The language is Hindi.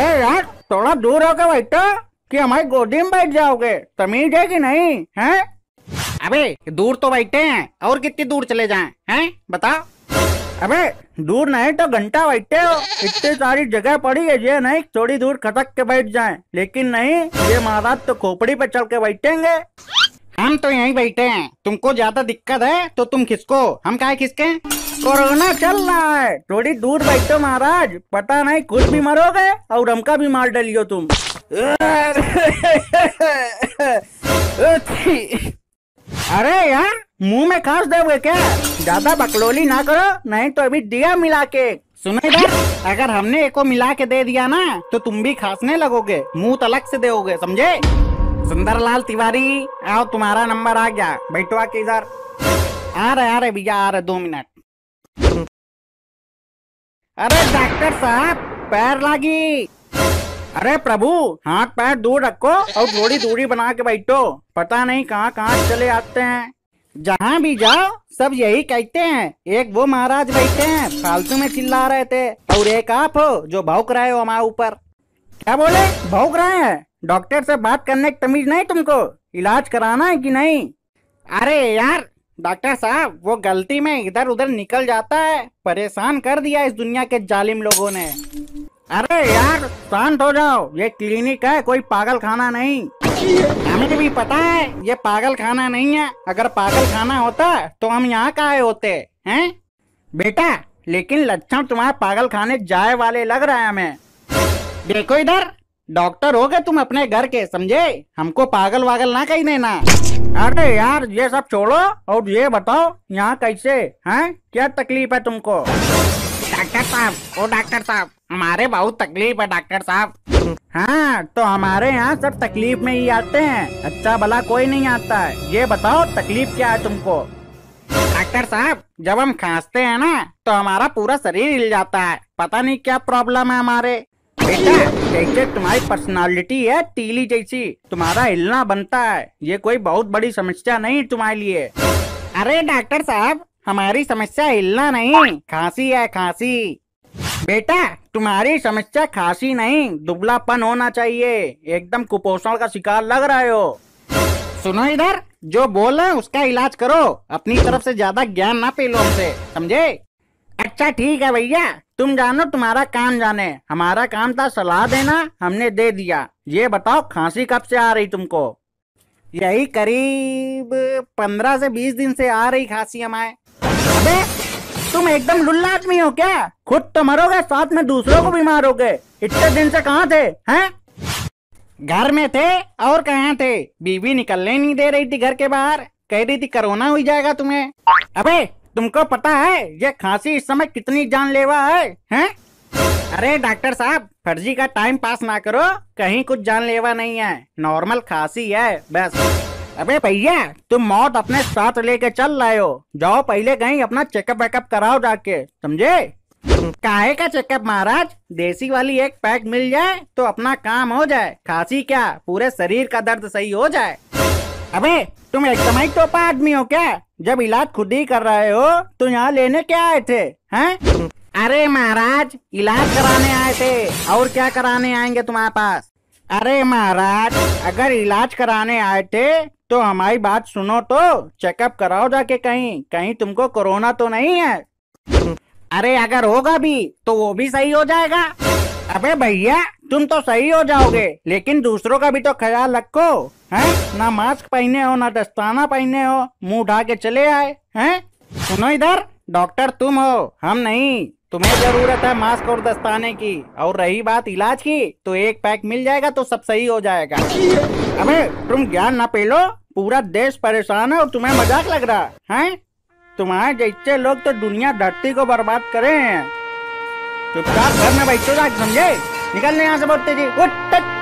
अरे यार थोड़ा दूर होके बैठो कि हमारी गोदी में बैठ जाओगे तमीज है कि नहीं है अबे दूर तो बैठे हैं और कितनी दूर चले जाएं हैं बताओ अबे दूर नहीं तो घंटा बैठे हो इतनी सारी जगह पड़ी है ये नहीं थोड़ी दूर खटक के बैठ जाएं लेकिन नहीं ये महाराज तो खोपड़ी पे चल के बैठेंगे हम तो यहीं बैठे हैं तुमको ज्यादा दिक्कत है तो तुम खिसको हम क्या खिसके कोरोना चल रहा है थोड़ी दूर बैठो महाराज पता नहीं खुद भी मरोगे और हमका भी मार डालियो तुम अरे यार मुंह में खास दोगे क्या ज्यादा बकलोली ना करो नहीं तो अभी दिया मिला के सुनो इधर अगर हमने एको मिला के दे दिया ना तो तुम भी खासने लगोगे मुंह तलक तो से दोगे समझे सुंदरलाल तिवारी आओ तुम्हारा नंबर आ गया बैठवा के इधर आ रहे आ रहे भैया आ रहे दो मिनट अरे डॉक्टर साहब पैर लागी अरे प्रभु हाथ पैर दूर रखो और थोड़ी दूरी बना के बैठो पता नहीं कहाँ कहाँ चले आते हैं जहाँ भी जाओ सब यही कहते हैं एक वो महाराज बैठे हैं फालतू में चिल्ला रहे थे और एक आप हो जो भौक रहे हो हमारे ऊपर क्या बोले भौक रहे हैं डॉक्टर से बात करने की तमीज नहीं तुमको इलाज कराना है कि नहीं अरे यार डॉक्टर साहब वो गलती में इधर उधर निकल जाता है परेशान कर दिया इस दुनिया के जालिम लोगों ने अरे यार शांत हो जाओ ये क्लिनिक है कोई पागल खाना नहीं हमें भी पता है ये पागल खाना नहीं है अगर पागल खाना होता तो हम यहाँ काहे होते हैं बेटा लेकिन लक्षण तुम्हारे पागल खाने जाए वाले लग रहा है हमें देखो इधर डॉक्टर हो गए तुम अपने घर के समझे हमको पागल वागल ना कहीं देना अरे यार ये सब छोड़ो और ये बताओ यहाँ कैसे हैं क्या तकलीफ है तुमको डॉक्टर साहब ओ डॉक्टर साहब हमारे बहुत तकलीफ है डॉक्टर साहब हाँ तो हमारे यहाँ सब तकलीफ में ही आते हैं अच्छा भला कोई नहीं आता है ये बताओ तकलीफ क्या है तुमको डॉक्टर साहब जब हम खांसते हैं ना तो हमारा पूरा शरीर हिल जाता है पता नहीं क्या प्रॉब्लम है हमारे बेटा जैसे तुम्हारी पर्सनालिटी है तीली जैसी तुम्हारा हिलना बनता है ये कोई बहुत बड़ी समस्या नहीं तुम्हारे लिए अरे डॉक्टर साहब हमारी समस्या हिलना नहीं खांसी है खांसी बेटा तुम्हारी समस्या खांसी नहीं दुबलापन होना चाहिए एकदम कुपोषण का शिकार लग रहे हो सुनो इधर जो बोल उसका इलाज करो अपनी तरफ से ज्यादा ज्ञान ना पी लो हमसे समझे अच्छा ठीक है भैया तुम जानो तुम्हारा काम जाने हमारा काम था सलाह देना हमने दे दिया ये बताओ खांसी कब से आ रही तुमको यही करीब पंद्रह से बीस दिन से आ रही खांसी हमारे अबे तुम एकदम लुल्ला आदमी हो क्या खुद तो मरोगे साथ में दूसरों को भी मारोगे इतने दिन से कहाँ थे हैं घर में थे और कहाँ थे बीवी निकलने नहीं दे रही थी घर के बाहर कह रही थी कोरोना हो जाएगा तुम्हें अबे तुमको पता है ये खांसी इस समय कितनी जानलेवा है हैं? अरे डॉक्टर साहब फर्जी का टाइम पास ना करो कहीं कुछ जानलेवा नहीं है नॉर्मल खांसी है बस अबे भैया तुम मौत अपने साथ लेके चल रहे हो जाओ पहले कहीं अपना चेकअप वेकअप कराओ जाके समझे काहे का चेकअप महाराज देसी वाली एक पैक मिल जाए तो अपना काम हो जाए खांसी क्या पूरे शरीर का दर्द सही हो जाए अबे तुम एक समय तो आदमी हो क्या जब इलाज खुद ही कर रहे हो तो यहाँ लेने क्या आए थे हैं? अरे महाराज इलाज कराने आए थे और क्या कराने आएंगे तुम्हारे पास अरे महाराज अगर इलाज कराने आए थे तो हमारी बात सुनो तो चेकअप कराओ जाके कहीं कहीं तुमको कोरोना तो नहीं है अरे अगर होगा भी तो वो भी सही हो जाएगा अबे भैया तुम तो सही हो जाओगे लेकिन दूसरों का भी तो ख्याल रखो हैं ना मास्क पहने हो ना दस्ताना पहने हो मुंह उठा के चले आए हैं सुनो इधर डॉक्टर तुम हो हम नहीं तुम्हें जरूरत है मास्क और दस्ताने की और रही बात इलाज की तो एक पैक मिल जाएगा तो सब सही हो जाएगा अबे तुम ज्ञान ना पेलो पूरा देश परेशान है और तुम्हें मजाक लग रहा है तुम्हारे जैसे लोग तो दुनिया धरती को बर्बाद करे हैं चुपचाप घर में बैठो समझे निकलने यहाँ से बोलते जी उठ